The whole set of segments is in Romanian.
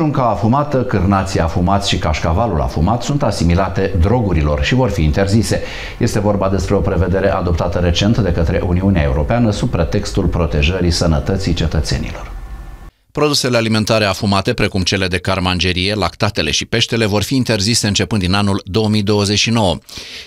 șunca afumată, cârnații afumați și cașcavalul afumat sunt asimilate drogurilor și vor fi interzise. Este vorba despre o prevedere adoptată recent de către Uniunea Europeană sub pretextul protejării sănătății cetățenilor. Produsele alimentare afumate, precum cele de carmangerie, lactatele și peștele, vor fi interzise începând din anul 2029.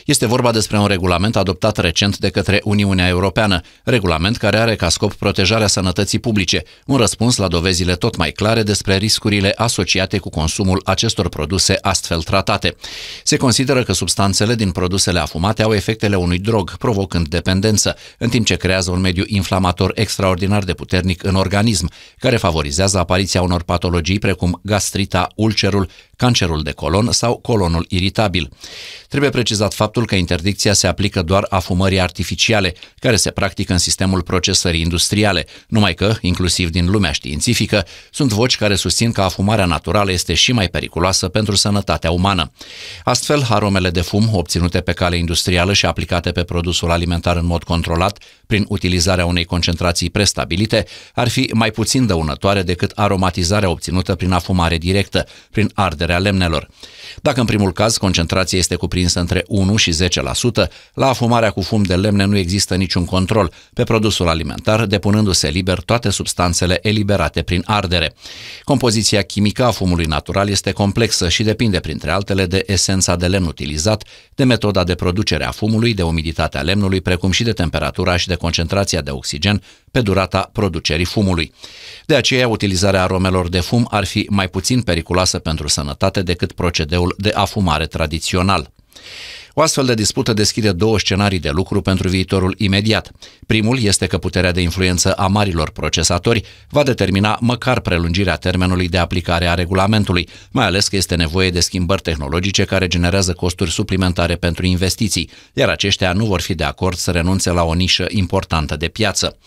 Este vorba despre un regulament adoptat recent de către Uniunea Europeană, regulament care are ca scop protejarea sănătății publice, un răspuns la dovezile tot mai clare despre riscurile asociate cu consumul acestor produse astfel tratate. Se consideră că substanțele din produsele afumate au efectele unui drog, provocând dependență, în timp ce creează un mediu inflamator extraordinar de puternic în organism, care favorizează favorizează apariția unor patologii precum gastrita, ulcerul cancerul de colon sau colonul iritabil. Trebuie precizat faptul că interdicția se aplică doar a fumării artificiale, care se practică în sistemul procesării industriale, numai că, inclusiv din lumea științifică, sunt voci care susțin că afumarea naturală este și mai periculoasă pentru sănătatea umană. Astfel, aromele de fum obținute pe cale industrială și aplicate pe produsul alimentar în mod controlat, prin utilizarea unei concentrații prestabilite, ar fi mai puțin dăunătoare decât aromatizarea obținută prin afumare directă, prin ardere creșterea lemnelor. Dacă în primul caz concentrația este cuprinsă între 1 și 10%, la afumarea cu fum de lemne nu există niciun control pe produsul alimentar, depunându-se liber toate substanțele eliberate prin ardere. Compoziția chimică a fumului natural este complexă și depinde, printre altele, de esența de lemn utilizat, de metoda de producere a fumului, de umiditatea lemnului, precum și de temperatura și de concentrația de oxigen pe durata producerii fumului. De aceea, utilizarea aromelor de fum ar fi mai puțin periculoasă pentru sănătate decât procedeul de afumare tradițional. O astfel de dispută deschide două scenarii de lucru pentru viitorul imediat. Primul este că puterea de influență a marilor procesatori va determina măcar prelungirea termenului de aplicare a regulamentului, mai ales că este nevoie de schimbări tehnologice care generează costuri suplimentare pentru investiții, iar aceștia nu vor fi de acord să renunțe la o nișă importantă de piață.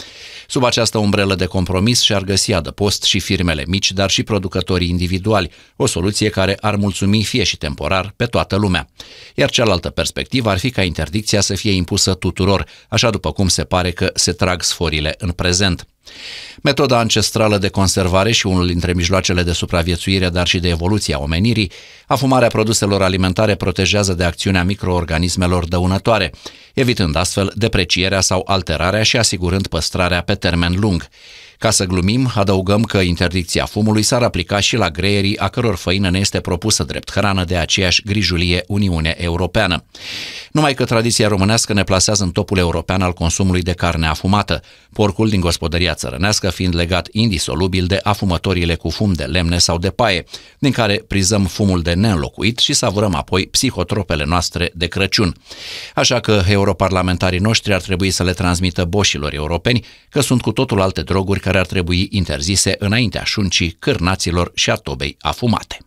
Sub această umbrelă de compromis și-ar găsi adăpost și firmele mici, dar și producătorii individuali, o soluție care ar mulțumi fie și temporar pe toată lumea. Iar cealaltă perspectivă ar fi ca interdicția să fie impusă tuturor, așa după cum se pare că se trag sforile în prezent. Metoda ancestrală de conservare și unul dintre mijloacele de supraviețuire, dar și de evoluție a omenirii, afumarea produselor alimentare protejează de acțiunea microorganismelor dăunătoare, evitând astfel deprecierea sau alterarea și asigurând păstrarea pe termen lung. Ca să glumim, adăugăm că interdicția fumului s-ar aplica și la greierii a căror făină ne este propusă drept hrană de aceeași grijulie Uniunea Europeană. Numai că tradiția românească ne plasează în topul european al consumului de carne afumată, porcul din gospodăria țărănească fiind legat indisolubil de afumătorile cu fum de lemne sau de paie, din care prizăm fumul de neînlocuit și savurăm apoi psihotropele noastre de Crăciun. Așa că europarlamentarii noștri ar trebui să le transmită boșilor europeni că sunt cu totul alte droguri care ar trebui interzise înaintea șuncii, cârnaților și a tobei afumate.